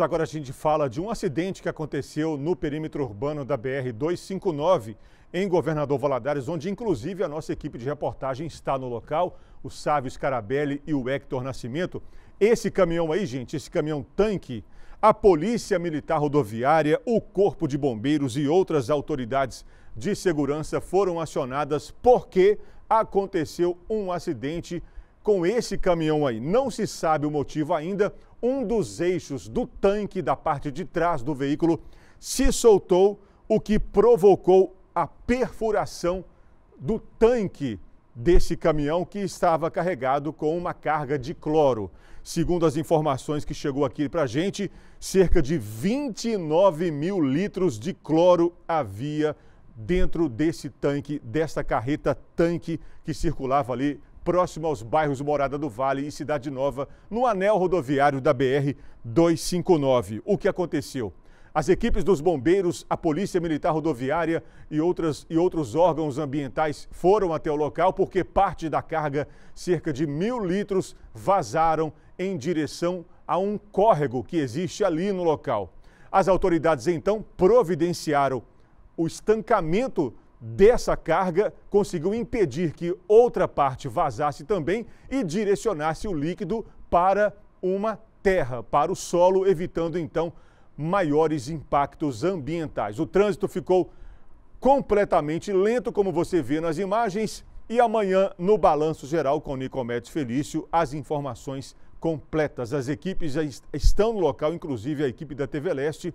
Agora a gente fala de um acidente que aconteceu no perímetro urbano da BR-259, em Governador Valadares, onde inclusive a nossa equipe de reportagem está no local, o Sávio Scarabelli e o Hector Nascimento. Esse caminhão aí, gente, esse caminhão tanque, a Polícia Militar Rodoviária, o Corpo de Bombeiros e outras autoridades de segurança foram acionadas porque aconteceu um acidente com esse caminhão aí. Não se sabe o motivo ainda. Um dos eixos do tanque da parte de trás do veículo se soltou, o que provocou a perfuração do tanque desse caminhão que estava carregado com uma carga de cloro. Segundo as informações que chegou aqui para a gente, cerca de 29 mil litros de cloro havia dentro desse tanque, dessa carreta tanque que circulava ali próximo aos bairros Morada do Vale e Cidade Nova, no anel rodoviário da BR 259. O que aconteceu? As equipes dos bombeiros, a Polícia Militar Rodoviária e, outras, e outros órgãos ambientais foram até o local porque parte da carga, cerca de mil litros, vazaram em direção a um córrego que existe ali no local. As autoridades então providenciaram o estancamento dessa carga conseguiu impedir que outra parte vazasse também e direcionasse o líquido para uma terra, para o solo, evitando então maiores impactos ambientais. O trânsito ficou completamente lento, como você vê nas imagens. E amanhã, no Balanço Geral com Nicomedes Felício, as informações completas. As equipes já estão no local, inclusive a equipe da TV Leste,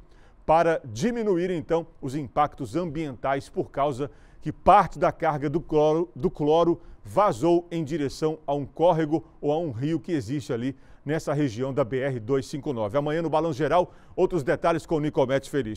para diminuir então os impactos ambientais por causa que parte da carga do cloro, do cloro vazou em direção a um córrego ou a um rio que existe ali nessa região da BR-259. Amanhã no Balão Geral, outros detalhes com o Nicomedes Felício.